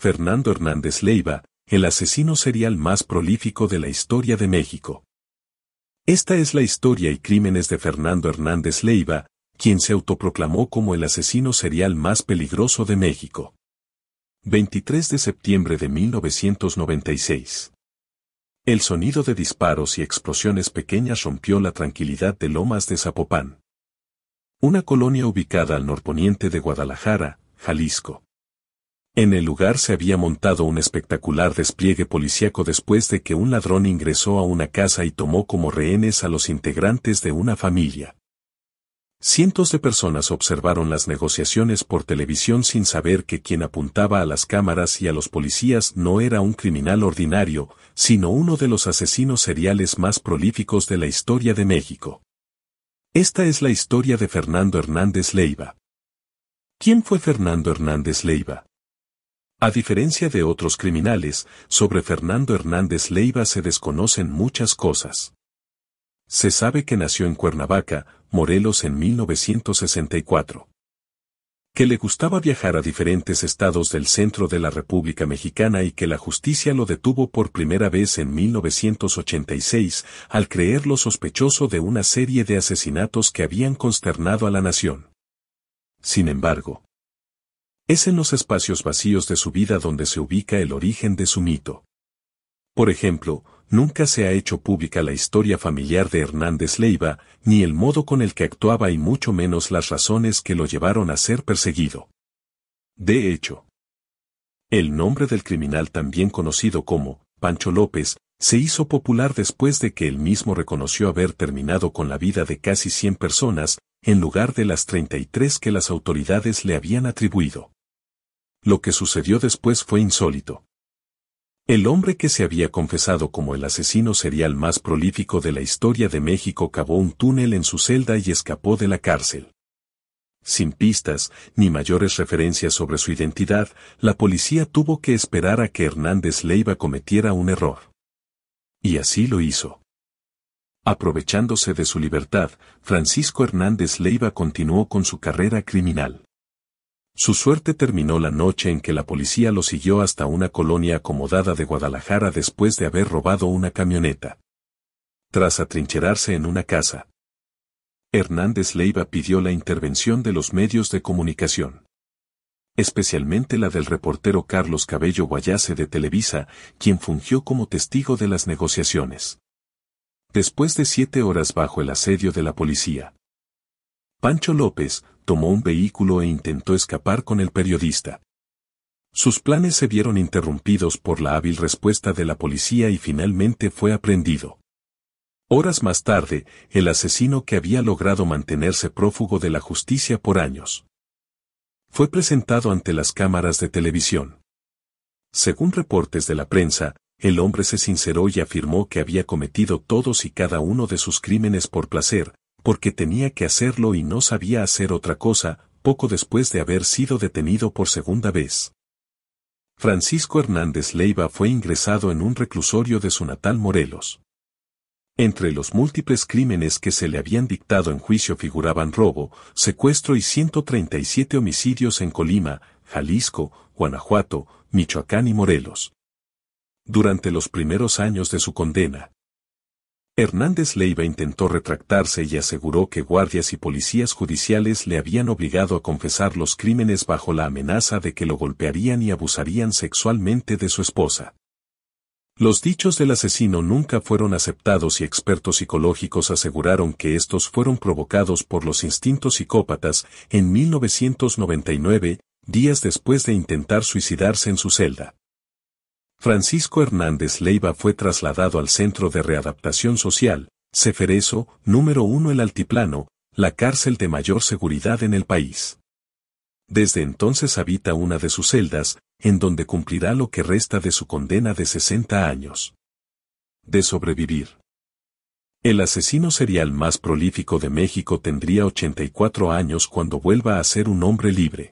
Fernando Hernández Leiva, el asesino serial más prolífico de la historia de México. Esta es la historia y crímenes de Fernando Hernández Leiva, quien se autoproclamó como el asesino serial más peligroso de México. 23 de septiembre de 1996. El sonido de disparos y explosiones pequeñas rompió la tranquilidad de Lomas de Zapopán. Una colonia ubicada al norponiente de Guadalajara, Jalisco. En el lugar se había montado un espectacular despliegue policíaco después de que un ladrón ingresó a una casa y tomó como rehenes a los integrantes de una familia. Cientos de personas observaron las negociaciones por televisión sin saber que quien apuntaba a las cámaras y a los policías no era un criminal ordinario, sino uno de los asesinos seriales más prolíficos de la historia de México. Esta es la historia de Fernando Hernández Leiva. ¿Quién fue Fernando Hernández Leiva? A diferencia de otros criminales, sobre Fernando Hernández Leiva se desconocen muchas cosas. Se sabe que nació en Cuernavaca, Morelos en 1964. Que le gustaba viajar a diferentes estados del centro de la República Mexicana y que la justicia lo detuvo por primera vez en 1986 al creerlo sospechoso de una serie de asesinatos que habían consternado a la nación. Sin embargo, es en los espacios vacíos de su vida donde se ubica el origen de su mito. Por ejemplo, nunca se ha hecho pública la historia familiar de Hernández Leiva, ni el modo con el que actuaba y mucho menos las razones que lo llevaron a ser perseguido. De hecho, el nombre del criminal también conocido como Pancho López se hizo popular después de que él mismo reconoció haber terminado con la vida de casi 100 personas, en lugar de las 33 que las autoridades le habían atribuido. Lo que sucedió después fue insólito. El hombre que se había confesado como el asesino serial más prolífico de la historia de México cavó un túnel en su celda y escapó de la cárcel. Sin pistas, ni mayores referencias sobre su identidad, la policía tuvo que esperar a que Hernández Leiva cometiera un error. Y así lo hizo. Aprovechándose de su libertad, Francisco Hernández Leiva continuó con su carrera criminal. Su suerte terminó la noche en que la policía lo siguió hasta una colonia acomodada de Guadalajara después de haber robado una camioneta. Tras atrincherarse en una casa, Hernández Leiva pidió la intervención de los medios de comunicación. Especialmente la del reportero Carlos Cabello Guayase de Televisa, quien fungió como testigo de las negociaciones. Después de siete horas bajo el asedio de la policía, Pancho López, tomó un vehículo e intentó escapar con el periodista. Sus planes se vieron interrumpidos por la hábil respuesta de la policía y finalmente fue aprendido. Horas más tarde, el asesino que había logrado mantenerse prófugo de la justicia por años. Fue presentado ante las cámaras de televisión. Según reportes de la prensa, el hombre se sinceró y afirmó que había cometido todos y cada uno de sus crímenes por placer, porque tenía que hacerlo y no sabía hacer otra cosa, poco después de haber sido detenido por segunda vez. Francisco Hernández Leiva fue ingresado en un reclusorio de su natal Morelos. Entre los múltiples crímenes que se le habían dictado en juicio figuraban robo, secuestro y 137 homicidios en Colima, Jalisco, Guanajuato, Michoacán y Morelos. Durante los primeros años de su condena, Hernández Leiva intentó retractarse y aseguró que guardias y policías judiciales le habían obligado a confesar los crímenes bajo la amenaza de que lo golpearían y abusarían sexualmente de su esposa. Los dichos del asesino nunca fueron aceptados y expertos psicológicos aseguraron que estos fueron provocados por los instintos psicópatas en 1999, días después de intentar suicidarse en su celda. Francisco Hernández Leiva fue trasladado al Centro de Readaptación Social, Ceferezo, número uno El Altiplano, la cárcel de mayor seguridad en el país. Desde entonces habita una de sus celdas, en donde cumplirá lo que resta de su condena de 60 años. De sobrevivir. El asesino serial más prolífico de México tendría 84 años cuando vuelva a ser un hombre libre.